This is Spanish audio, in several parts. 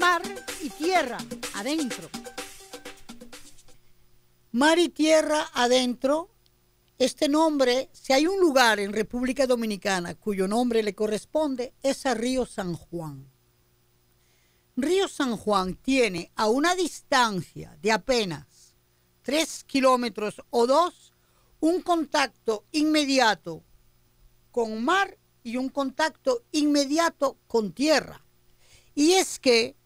mar y tierra adentro. Mar y tierra adentro. Este nombre, si hay un lugar en República Dominicana cuyo nombre le corresponde, es a Río San Juan. Río San Juan tiene a una distancia de apenas 3 kilómetros o 2 un contacto inmediato con mar y un contacto inmediato con tierra. Y es que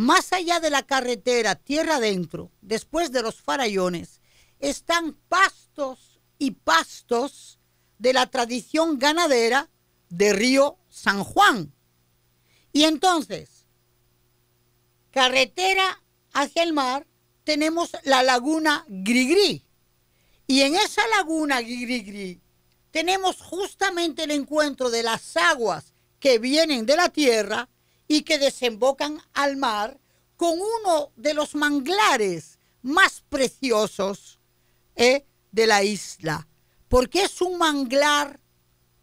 más allá de la carretera, tierra adentro, después de los farallones, están pastos y pastos de la tradición ganadera de Río San Juan. Y entonces, carretera hacia el mar, tenemos la laguna Grigri. Y en esa laguna Grigri tenemos justamente el encuentro de las aguas que vienen de la tierra y que desembocan al mar con uno de los manglares más preciosos eh, de la isla, porque es un manglar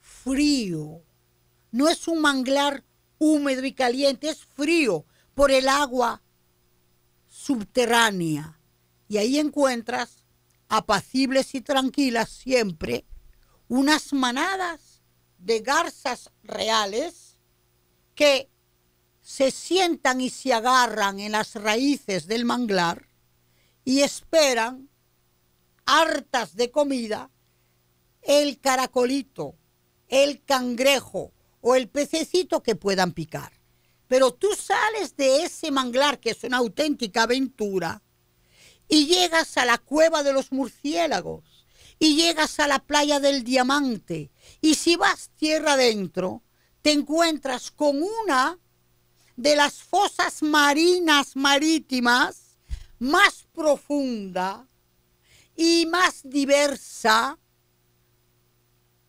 frío, no es un manglar húmedo y caliente, es frío por el agua subterránea. Y ahí encuentras, apacibles y tranquilas siempre, unas manadas de garzas reales que se sientan y se agarran en las raíces del manglar y esperan, hartas de comida, el caracolito, el cangrejo o el pececito que puedan picar. Pero tú sales de ese manglar, que es una auténtica aventura, y llegas a la cueva de los murciélagos, y llegas a la playa del diamante, y si vas tierra adentro, te encuentras con una de las fosas marinas marítimas más profunda y más diversa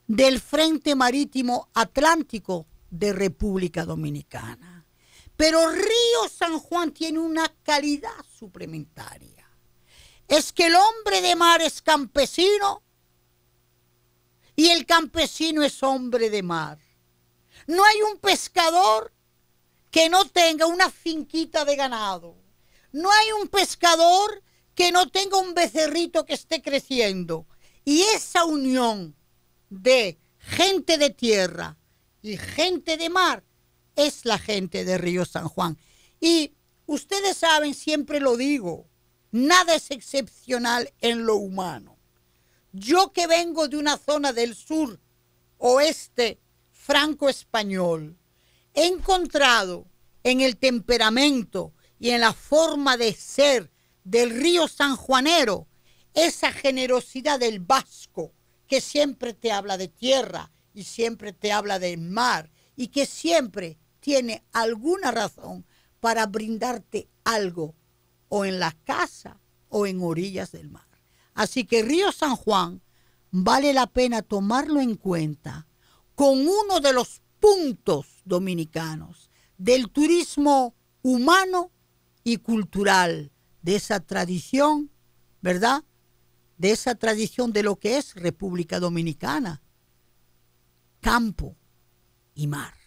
del Frente Marítimo Atlántico de República Dominicana. Pero Río San Juan tiene una calidad suplementaria. Es que el hombre de mar es campesino y el campesino es hombre de mar. No hay un pescador que no tenga una finquita de ganado. No hay un pescador que no tenga un becerrito que esté creciendo. Y esa unión de gente de tierra y gente de mar es la gente de Río San Juan. Y ustedes saben, siempre lo digo, nada es excepcional en lo humano. Yo que vengo de una zona del sur oeste franco-español, he encontrado en el temperamento y en la forma de ser del río San Juanero esa generosidad del vasco que siempre te habla de tierra y siempre te habla del mar y que siempre tiene alguna razón para brindarte algo o en la casa o en orillas del mar. Así que Río San Juan vale la pena tomarlo en cuenta con uno de los puntos dominicanos, del turismo humano y cultural, de esa tradición, ¿verdad? De esa tradición de lo que es República Dominicana, campo y mar.